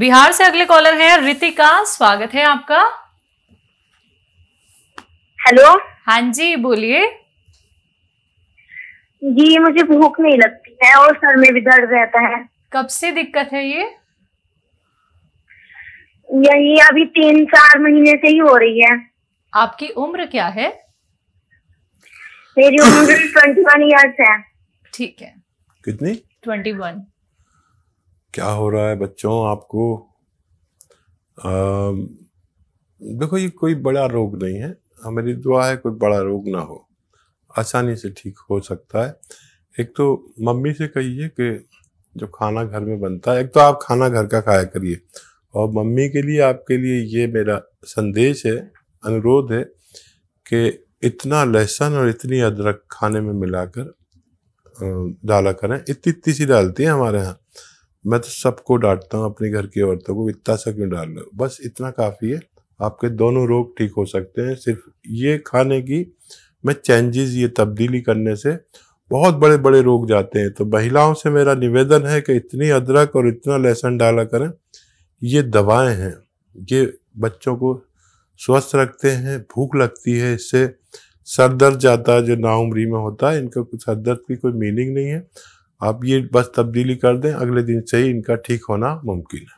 बिहार से अगले कॉलर हैं रितिका स्वागत है आपका हेलो हाँ जी बोलिए जी मुझे भूख नहीं लगती है और सर में भी दर्द रहता है कब से दिक्कत है ये यही अभी तीन चार महीने से ही हो रही है आपकी उम्र क्या है मेरी उम्र ट्वेंटी वन ईयर्स है ठीक है कितनी ट्वेंटी वन क्या हो रहा है बच्चों आपको देखो ये कोई बड़ा रोग नहीं है हमारी हाँ, दुआ है कोई बड़ा रोग ना हो आसानी से ठीक हो सकता है एक तो मम्मी से कहिए कि जो खाना घर में बनता है एक तो आप खाना घर का खाया करिए और मम्मी के लिए आपके लिए ये मेरा संदेश है अनुरोध है कि इतना लहसुन और इतनी अदरक खाने में मिलाकर डाला करें इतनी इतनी सी डालती है हमारे यहाँ मैं तो सबको डांटता हूँ अपने घर की औरतों को इतना सा क्यों डाल रहे हो बस इतना काफ़ी है आपके दोनों रोग ठीक हो सकते हैं सिर्फ ये खाने की मैं चेंजेस ये तब्दीली करने से बहुत बड़े बड़े रोग जाते हैं तो महिलाओं से मेरा निवेदन है कि इतनी अदरक और इतना लहसुन डाला करें ये दवाएं हैं ये बच्चों को स्वस्थ रखते हैं भूख लगती है इससे सर दर्द जाता है जो नाउमरी में होता है इनका सर दर्द की कोई मीनिंग नहीं है आप ये बस तब्दीली कर दें अगले दिन से ही इनका ठीक होना मुमकिन है